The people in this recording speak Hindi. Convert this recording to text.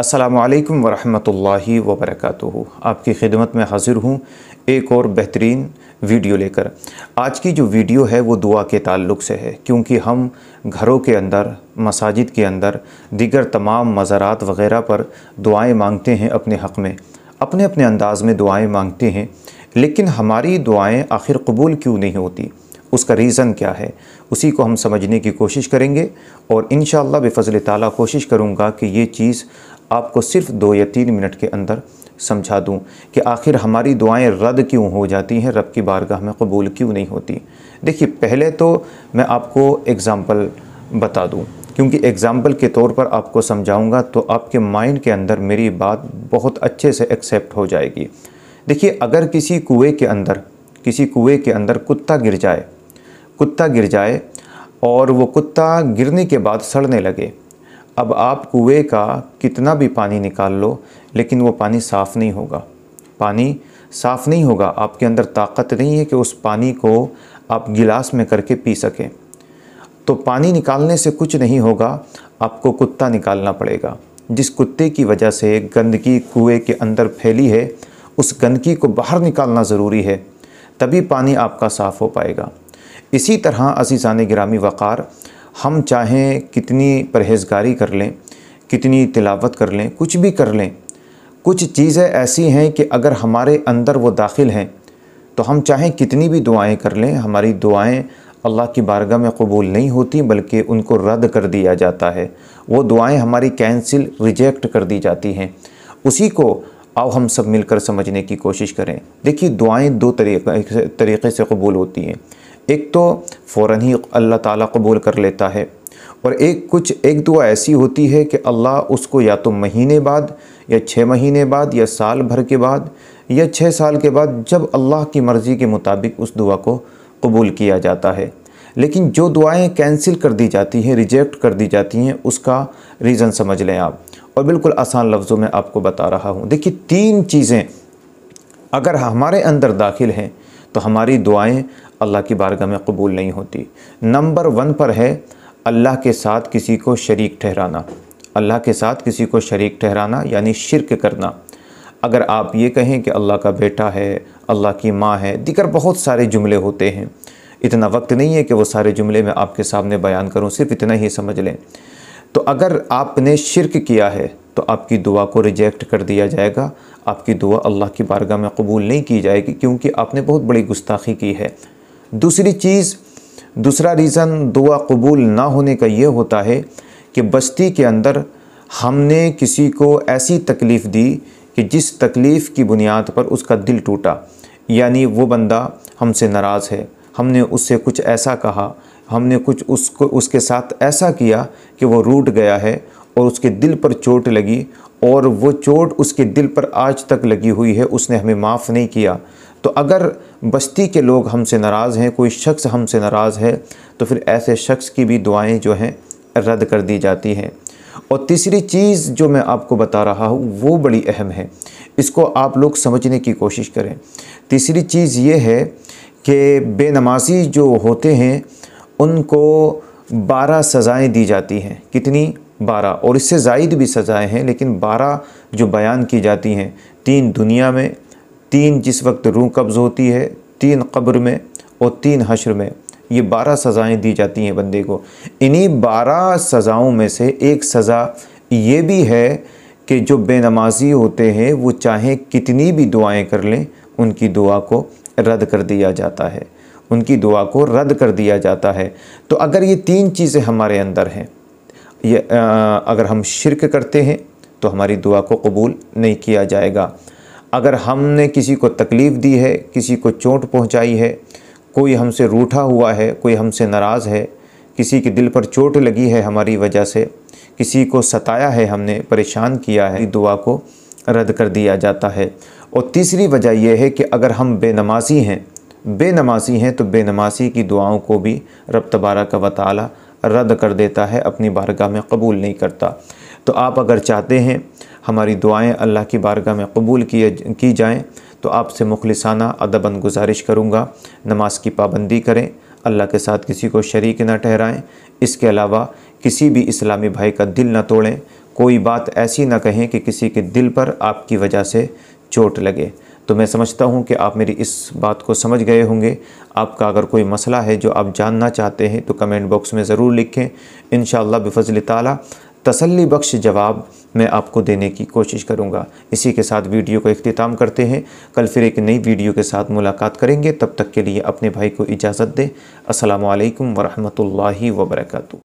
असलकम वरहि वबरक आपकी खिदमत में हाज़िर हूँ एक और बेहतरीन वीडियो लेकर आज की जो वीडियो है वो दुआ के ताल्लुक से है क्योंकि हम घरों के अंदर मसाजिद के अंदर दिगर तमाम मज़ारात वगैरह पर दुआएं मांगते हैं अपने हक़ में अपने अपने अंदाज़ में दुआएं मांगते हैं लेकिन हमारी दुआएं आखिर कबूल क्यों नहीं होती उसका रीज़न क्या है उसी को हम समझने की कोशिश करेंगे और इन बेफ़ज़ल ताली कोशिश करूँगा कि ये चीज़ आपको सिर्फ दो या तीन मिनट के अंदर समझा दूं कि आखिर हमारी दुआएं रद्द क्यों हो जाती हैं रब की बारगाह में कबूल क्यों नहीं होती देखिए पहले तो मैं आपको एग्ज़ाम्पल बता दूं क्योंकि एग्ज़ाम्पल के तौर पर आपको समझाऊंगा तो आपके माइंड के अंदर मेरी बात बहुत अच्छे से एक्सेप्ट हो जाएगी देखिए अगर किसी कुएँ के अंदर किसी कुएँ के अंदर कुत्ता गिर जाए कुत्ता गिर जाए और वो कुत्ता गिरने के बाद सड़ने लगे अब आप कुएँ का कितना भी पानी निकाल लो लेकिन वो पानी साफ़ नहीं होगा पानी साफ़ नहीं होगा आपके अंदर ताकत नहीं है कि उस पानी को आप गिलास में करके पी सकें तो पानी निकालने से कुछ नहीं होगा आपको कुत्ता निकालना पड़ेगा जिस कुत्ते की वजह से गंदगी कुएँ के अंदर फैली है उस गंदगी को बाहर निकालना ज़रूरी है तभी पानी आपका साफ़ हो पाएगा इसी तरह अजीज़ान ग्रामी वक़ार हम चाहें कितनी परहेजगारी कर लें कितनी तिलावत कर लें कुछ भी कर लें कुछ चीज़ें ऐसी हैं कि अगर हमारे अंदर वो दाखिल हैं तो हम चाहें कितनी भी दुआएं कर लें हमारी दुआएं अल्लाह की बारगाह में कबूल नहीं होती बल्कि उनको रद्द कर दिया जाता है वो दुआएं हमारी कैंसिल रिजेक्ट कर दी जाती हैं उसी को आओ हम सब मिलकर समझने की कोशिश करें देखिए दुआएं दो तरीक़े तरीक़े से कबूल होती हैं एक तो फ़ौर ही अल्लाह ताला कबूल कर लेता है और एक कुछ एक दुआ ऐसी होती है कि अल्लाह उसको या तो महीने बाद या छः महीने बाद या साल भर के बाद या छः साल के बाद जब अल्लाह की मर्ज़ी के मुताबिक उस दुआ को कबूल किया जाता है लेकिन जो दुआएं कैंसिल कर दी जाती हैं रिजेक्ट कर दी जाती हैं उसका रीज़न समझ लें आप और बिल्कुल आसान लफ्ज़ों में आपको बता रहा हूँ देखिए तीन चीज़ें अगर हमारे अंदर दाखिल हैं तो हमारी दुआएं अल्लाह की बारगाह में कबूल नहीं होती नंबर वन पर है अल्लाह के साथ किसी को शरीक ठहराना अल्लाह के साथ किसी को शरीक ठहराना यानी शिरक करना अगर आप ये कहें कि अल्लाह का बेटा है अल्लाह की माँ है दिगर बहुत सारे जुमले होते हैं इतना वक्त नहीं है कि वो सारे जुमले मैं आपके सामने बयान करूँ सिर्फ इतना ही समझ लें तो अगर आपने शिरक किया है तो आपकी दुआ को रिजेक्ट कर दिया जाएगा आपकी दुआ अल्लाह की बारगाह में कबूल नहीं की जाएगी क्योंकि आपने बहुत बड़ी गुस्ताखी की है दूसरी चीज़ दूसरा रीज़न दुआ कबूल ना होने का ये होता है कि बस्ती के अंदर हमने किसी को ऐसी तकलीफ़ दी कि जिस तकलीफ़ की बुनियाद पर उसका दिल टूटा यानी वो बंदा हमसे नाराज़ है हमने उससे कुछ ऐसा कहा हमने कुछ उसको उसके साथ ऐसा किया कि वो रूट गया है और उसके दिल पर चोट लगी और वो चोट उसके दिल पर आज तक लगी हुई है उसने हमें माफ़ नहीं किया तो अगर बस्ती के लोग हमसे नाराज़ हैं कोई शख्स हमसे नाराज़ है तो फिर ऐसे शख्स की भी दुआएं जो हैं रद्द कर दी जाती हैं और तीसरी चीज़ जो मैं आपको बता रहा हूँ वो बड़ी अहम है इसको आप लोग समझने की कोशिश करें तीसरी चीज़ ये है कि बेनमाजी जो होते हैं उनको बारह सज़ाएँ दी जाती हैं कितनी बारह और इससे जायद भी सज़ाएँ हैं लेकिन बारह जो बयान की जाती हैं तीन दुनिया में तीन जिस वक्त रूह कब्ज़ होती है तीन कब्र में और तीन हशर में ये बारह सज़ाएँ दी जाती हैं बंदे को इन्हीं बारह सज़ाओं में से एक सज़ा ये भी है कि जो बेनमाजी होते हैं वो चाहे कितनी भी दुआएं कर लें उनकी दुआ को रद्द कर दिया जाता है उनकी दुआ को रद्द कर दिया जाता है तो अगर ये तीन चीज़ें हमारे अंदर हैं ये अगर हम शिरक करते हैं तो हमारी दुआ को कबूल नहीं किया जाएगा अगर हमने किसी को तकलीफ़ दी है किसी को चोट पहुंचाई है कोई हमसे रूठा हुआ है कोई हमसे नाराज़ है किसी के दिल पर चोट लगी है हमारी वजह से किसी को सताया है हमने परेशान किया है दुआ को रद्द कर दिया जाता है और तीसरी वजह यह है कि अगर हम बेनमाजी हैं बेनमाजी हैं तो बेनमाजी की दुआओं को भी रब तबारा का वाली रद्द कर देता है अपनी बारगाह में कबूल नहीं करता तो आप अगर चाहते हैं हमारी दुआएं अल्लाह की बारगाह में कबूल किए की जाएं तो आपसे मुखलसाना अदबन गुजारिश करूँगा नमाज की पाबंदी करें अल्लाह के साथ किसी को शरीक ना ठहराएं इसके अलावा किसी भी इस्लामी भाई का दिल ना तोड़ें कोई बात ऐसी ना कहें कि किसी के दिल पर आपकी वजह से चोट लगे तो मैं समझता हूँ कि आप मेरी इस बात को समझ गए होंगे आपका अगर कोई मसला है जो आप जानना चाहते हैं तो कमेंट बॉक्स में ज़रूर लिखें इन बफजल तसली बख्श जवाब मैं आपको देने की कोशिश करूँगा इसी के साथ वीडियो को अख्ताम करते हैं कल फिर एक नई वीडियो के साथ मुलाकात करेंगे तब तक के लिए अपने भाई को इजाज़त दें असलकम वरहमल वर्का